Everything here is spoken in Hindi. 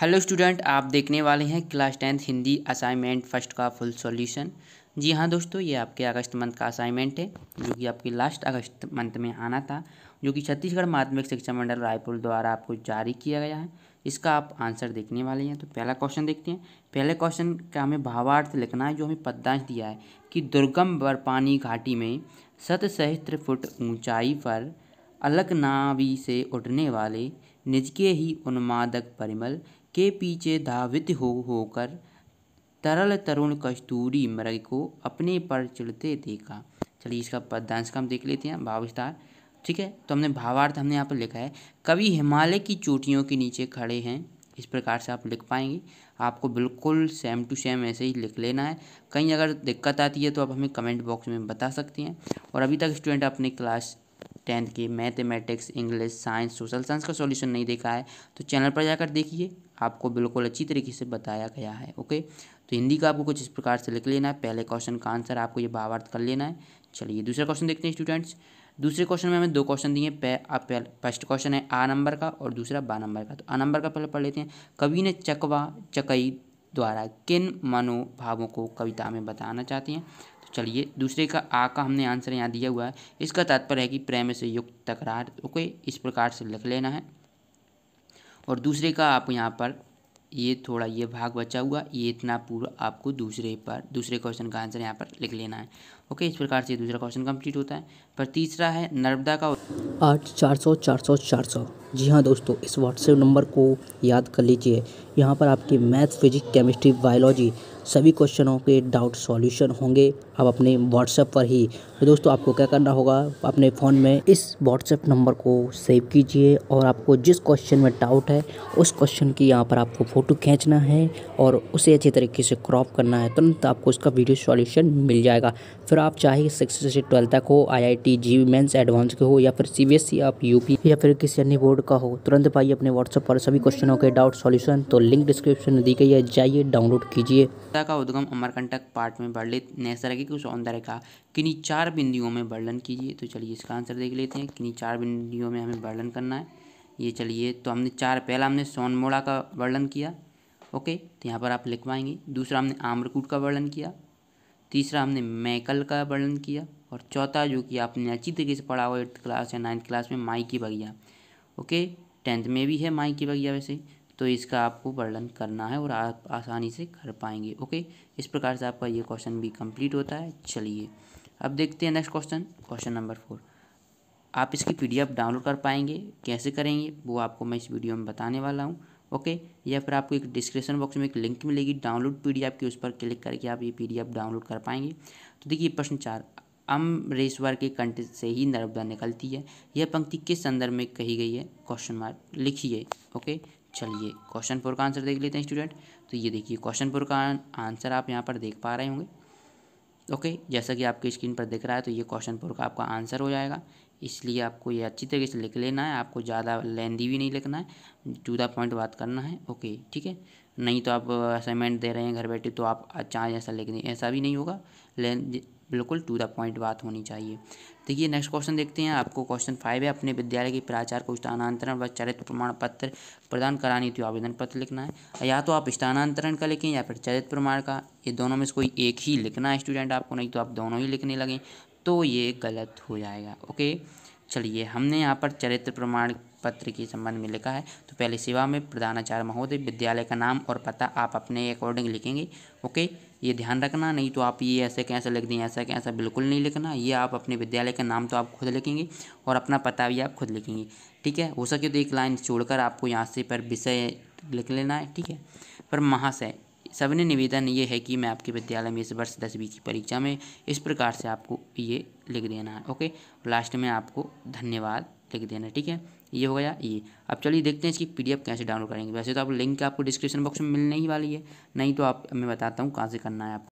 हेलो स्टूडेंट आप देखने वाले हैं class tenth Hindi assignment first का फुल सॉल्यूशन जी हाँ दोस्तों ये आपके अगस्त मंथ का असाइनमेंट है जो कि आपके लास्ट अगस्त मंथ में आना था जो कि छत्तीसगढ़ माध्यमिक शिक्षा मंडल रायपुर द्वारा आपको जारी किया गया है इसका आप आंसर देखने वाले हैं तो पहला क्वेश्चन देखते हैं पहले क्वेश्चन का हमें भावार्थ लिखना है जो हमें पद्यांश दिया है कि दुर्गम बरपानी घाटी में सत सहस्त्र फुट ऊंचाई पर अलकनावी से उठने वाले निज के ही उन्मादक परिमल के पीछे धावित हो होकर तरल तरुण कस्तूरी मृग को अपने पर चिड़ते देखा चलिए इसका पदांश का हम देख लेते हैं भाव विस्तार ठीक है तो हमने भावार्थ हमने यहाँ पर लिखा है कवि हिमालय की चोटियों के नीचे खड़े हैं इस प्रकार से आप लिख पाएंगे आपको बिल्कुल सेम टू सेम ऐसे ही लिख लेना है कहीं अगर दिक्कत आती है तो आप हमें कमेंट बॉक्स में बता सकते हैं और अभी तक स्टूडेंट अपने क्लास टेंथ की mathematics English science social science का सॉल्यूशन नहीं देखा है तो चैनल पर जाकर देखिए आपको बिल्कुल अच्छी तरीके से बताया गया है ओके तो हिंदी का आपको कुछ इस प्रकार से लिख लेना है पहले क्वेश्चन का आंसर आपको ये भावार्थ कर लेना है चलिए दूसरा क्वेश्चन देखते हैं स्टूडेंट्स दूसरे क्वेश्चन में हमें दो क्वेश्चन दिए फर्स्ट क्वेश्चन है आ नंबर का और दूसरा बा नंबर का तो आ नंबर का पहले पढ़ लेते हैं कवि ने चकवा चकई द्वारा किन मनोभावों को कविता में बताना चाहते हैं तो चलिए दूसरे का आ का हमने आंसर यहाँ दिया हुआ है इसका तात्पर्य है कि प्रेम से युक्त तकरार ओके इस प्रकार से लिख लेना है और दूसरे का आप यहाँ पर ये थोड़ा ये भाग बचा हुआ ये इतना पूरा आपको दूसरे पर दूसरे क्वेश्चन का आंसर यहाँ पर लिख लेना है ओके इस प्रकार से दूसरा क्वेश्चन कंप्लीट होता है पर तीसरा है नर्मदा का आठ चार सौ चार सौ चार सौ जी हाँ दोस्तों इस व्हाट्सएप नंबर को याद कर लीजिए यहाँ पर आपकी मैथ फिजिक्स केमिस्ट्री बायोलॉजी सभी क्वेश्चनों के डाउट सॉल्यूशन होंगे आप अपने व्हाट्सएप पर ही तो दोस्तों आपको क्या करना होगा अपने फ़ोन में इस व्हाट्सएप नंबर को सेव कीजिए और आपको जिस क्वेश्चन में डाउट है उस क्वेश्चन की यहाँ पर आपको फ़ोटो खींचना है और उसे अच्छे तरीके से क्रॉप करना है तुरंत आपको उसका वीडियो सॉल्यूशन मिल जाएगा फिर आप चाहे सिक्स से ट्वेल्थ तक हो I I T JEE mains advance के हो या फिर सी बी एस सी आप यू पी या फिर किसी अन्य बोर्ड का हो तुरंत पाइए अपने व्हाट्सएप पर सभी क्वेश्चनों के डाउट सॉल्यूशन तो लिंक डिस्क्रिप्शन में दी गई है जाइए डाउनलोड कीजिए सभ्यता का उद्गम अमरकंटक पाठ में वर्णित नैसर्गिक सौंदर्य का किन्हीं चार बिंदुओं में वर्णन कीजिए तो चलिए इसका आंसर देख लेते हैं किन्हीं चार बिंदुओं में हमें वर्णन करना है ये चलिए तो हमने चार पहला हमने सोनमोड़ा का वर्णन किया ओके तो यहाँ पर आप लिखवाएंगे दूसरा हमने आम्रकूट का वर्णन किया तीसरा हमने मैकल का वर्णन किया और चौथा जो कि आपने अच्छी तरीके से पढ़ा हुआ एट्थ क्लास या नाइन्थ क्लास में माई की बगिया ओके टेंथ में भी है माई की बगिया वैसे तो इसका आपको वर्णन करना है और आप आसानी से कर पाएंगे ओके इस प्रकार से आपका ये क्वेश्चन भी कंप्लीट होता है चलिए अब देखते हैं next question question number four आप इसकी पी डाउनलोड कर पाएंगे कैसे करेंगे वो आपको मैं इस वीडियो में बताने वाला हूँ ओके या फिर आपको एक डिस्क्रिप्शन बॉक्स में एक लिंक मिलेगी डाउनलोड पीडीएफ की उस पर क्लिक करके आप ये पीडीएफ डाउनलोड कर पाएंगे तो देखिए प्रश्न चार अम रेशवर के कंठ से ही नर्मदा निकलती है यह पंक्ति किस संदर्भ में कही गई है क्वेश्चन मार्क लिखिए ओके चलिए क्वेश्चन फोर का आंसर देख लेते हैं स्टूडेंट तो ये देखिए क्वेश्चन फोर का आंसर आप यहाँ पर देख पा रहे होंगे ओके जैसा कि आपकी स्क्रीन पर दिख रहा है तो ये क्वेश्चन फोर का आपका आंसर हो जाएगा इसलिए आपको ये अच्छी तरीके से लिख लेना है आपको ज़्यादा लेंदी भी नहीं लिखना है टू द पॉइंट बात करना है ओके ठीक है नहीं तो आप असाइनमेंट दे रहे हैं घर बैठे तो आप अच्छा ऐसा लिख दें ऐसा भी नहीं होगा लेकिन बिल्कुल टू द पॉइंट बात होनी चाहिए देखिए नेक्स्ट क्वेश्चन देखते हैं आपको क्वेश्चन फाइव है अपने विद्यालय के प्राचार को स्थानांतरण व चरित्र प्रमाण पत्र प्रदान करानी तो आवेदन पत्र लिखना है या तो आप स्थानांतरण का लिखें या फिर चरित्र प्रमाण का ये दोनों में से कोई एक ही लिखना है स्टूडेंट आपको नहीं तो आप दोनों ही लिखने लगें तो ये गलत हो जाएगा ओके चलिए हमने यहाँ पर चरित्र प्रमाण पत्र के संबंध में लिखा है तो पहले सेवा में प्रधानाचार्य महोदय विद्यालय का नाम और पता आप अपने अकॉर्डिंग लिखेंगे ओके ये ध्यान रखना नहीं तो आप ये ऐसे कैसे लिख दें ऐसा कैसा बिल्कुल नहीं लिखना ये आप अपने विद्यालय का नाम तो आप खुद लिखेंगे और अपना पता भी आप खुद लिखेंगे ठीक है हो सके तो एक लाइन छोड़कर आपको यहाँ से पर विषय लिख लेना है ठीक है पर महाशय सबने निवेदन ये है कि मैं आपके विद्यालय में इस वर्ष दसवीं की परीक्षा में इस प्रकार से आपको ये लिख देना है ओके लास्ट में आपको धन्यवाद लिख देना ठीक है ये हो गया ये अब चलिए देखते हैं इसकी पीडीएफ कैसे डाउनलोड करेंगे वैसे तो आप लिंक आपको डिस्क्रिप्शन बॉक्स में मिलने ही वाली है नहीं तो आप मैं बताता हूँ कहाँ से करना है आपको